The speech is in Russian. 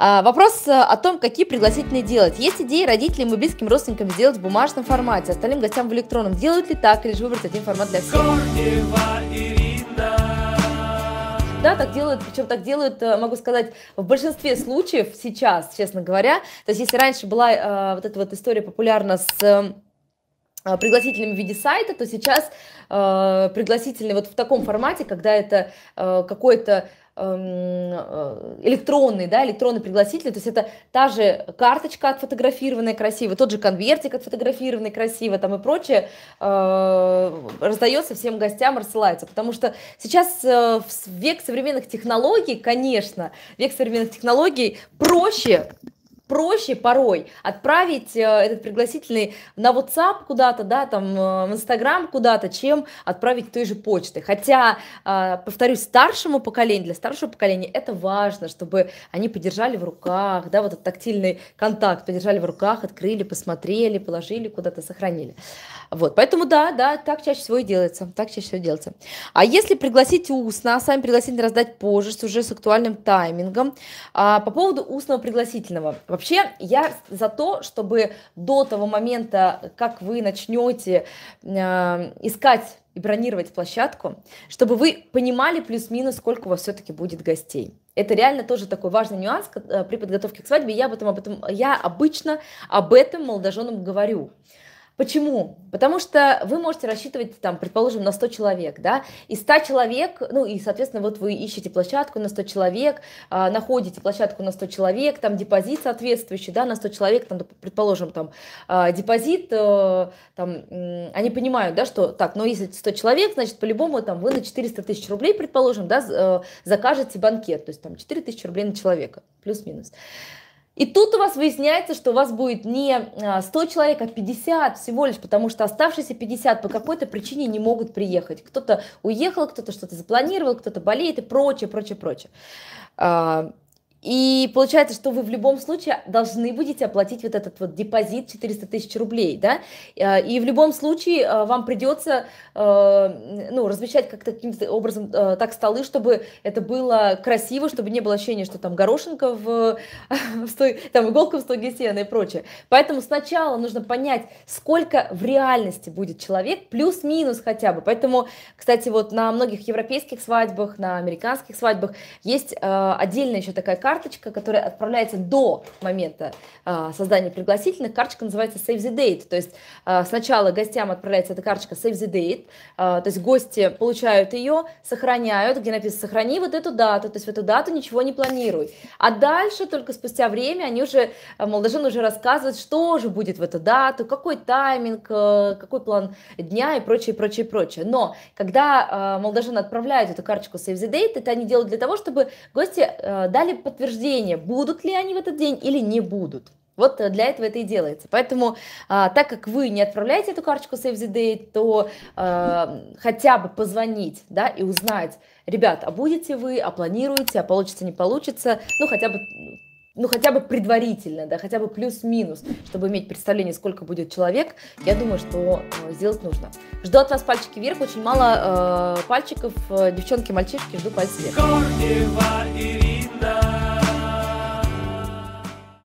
А, вопрос э, о том, какие пригласительные делать. Есть идеи родителям и близким родственникам сделать в бумажном формате, остальным гостям в электронном. Делают ли так, или же выбрать один формат для всех? Да, так делают, причем так делают, э, могу сказать, в большинстве случаев сейчас, честно говоря. То есть, если раньше была э, вот эта вот история популярна с э, а, пригласителями в виде сайта, то сейчас э, пригласительный вот в таком формате, когда это э, какой-то Эм, э, электронный, да, электронный пригласитель, то есть это та же карточка отфотографированная красиво, тот же конвертик отфотографированный красиво там и прочее э, раздается всем гостям, рассылается, потому что сейчас э, в век современных технологий, конечно, век современных технологий проще проще порой отправить э, этот пригласительный на WhatsApp куда-то, да, там, э, в Instagram куда-то, чем отправить той же почты. Хотя, э, повторюсь, старшему поколению, для старшего поколения это важно, чтобы они подержали в руках, да, вот этот тактильный контакт, подержали в руках, открыли, посмотрели, положили куда-то, сохранили. Вот, поэтому да, да, так чаще всего и делается, так чаще всего делается. А если пригласить устно, а сами пригласительно раздать позже, с уже с актуальным таймингом, а по поводу устного пригласительного, Вообще, я за то, чтобы до того момента, как вы начнете э, искать и бронировать площадку, чтобы вы понимали плюс-минус, сколько у вас все-таки будет гостей. Это реально тоже такой важный нюанс э, при подготовке к свадьбе. Я об этом, об этом я обычно об этом молодоженам говорю. Почему? Потому что вы можете рассчитывать, там, предположим, на 100 человек, да, и 100 человек, ну и, соответственно, вот вы ищете площадку на 100 человек, а, находите площадку на 100 человек, там депозит соответствующий, да, на 100 человек, там, предположим, там, а, депозит, а, там, они понимают, да, что так, но ну, если 100 человек, значит, по-любому, там, вы на 400 тысяч рублей, предположим, да, э, закажете банкет, то есть, там, 4 тысячи рублей на человека, плюс-минус. И тут у вас выясняется, что у вас будет не 100 а, человек, а 50 всего лишь, потому что оставшиеся 50 по какой-то причине не могут приехать. Кто-то уехал, кто-то что-то запланировал, кто-то болеет и прочее, прочее, прочее. А, и получается, что вы в любом случае должны будете оплатить вот этот вот депозит 400 тысяч рублей, да, э, и в любом случае э, вам придется, э, ну, размещать как-то каким-то образом так столы, чтобы это было красиво, чтобы не было ощущения, что там горошинка в, в сто... там иголка в стоге сена и прочее. Поэтому сначала нужно понять, сколько в реальности будет человек, плюс-минус хотя бы. Поэтому, кстати, вот на многих европейских свадьбах, на американских свадьбах есть отдельная еще такая карточка, которая отправляется до момента э, создания пригласительных. Карточка называется Save the Date. То есть э, сначала гостям отправляется эта карточка Save the Date. Э, то есть гости получают ее, сохраняют, где написано «сохрани вот эту дату». То есть в эту дату ничего не планируй. А дальше, только спустя время, они уже, молодожен уже рассказывает, что же будет в эту дату, какой тайминг, э, какой план дня и прочее, прочее, прочее. Но когда э, молодожены отправляют эту карточку Save the Date, это они делают для того, чтобы гости э, дали под подтверждение, будут ли они в этот день или не будут. Вот э, для этого это и делается. Поэтому, а, так как вы не отправляете эту карточку Save the Date, то а, хотя бы позвонить да, и узнать, ребят, а будете вы, а планируете, а получится, не получится, ну хотя бы ну, хотя бы предварительно, да, хотя бы плюс-минус, чтобы иметь представление, сколько будет человек, я думаю, что э, сделать нужно. Жду от вас пальчики вверх, очень мало э, пальчиков, э, девчонки, мальчишки, жду пальцы вверх. Корнева Ирина.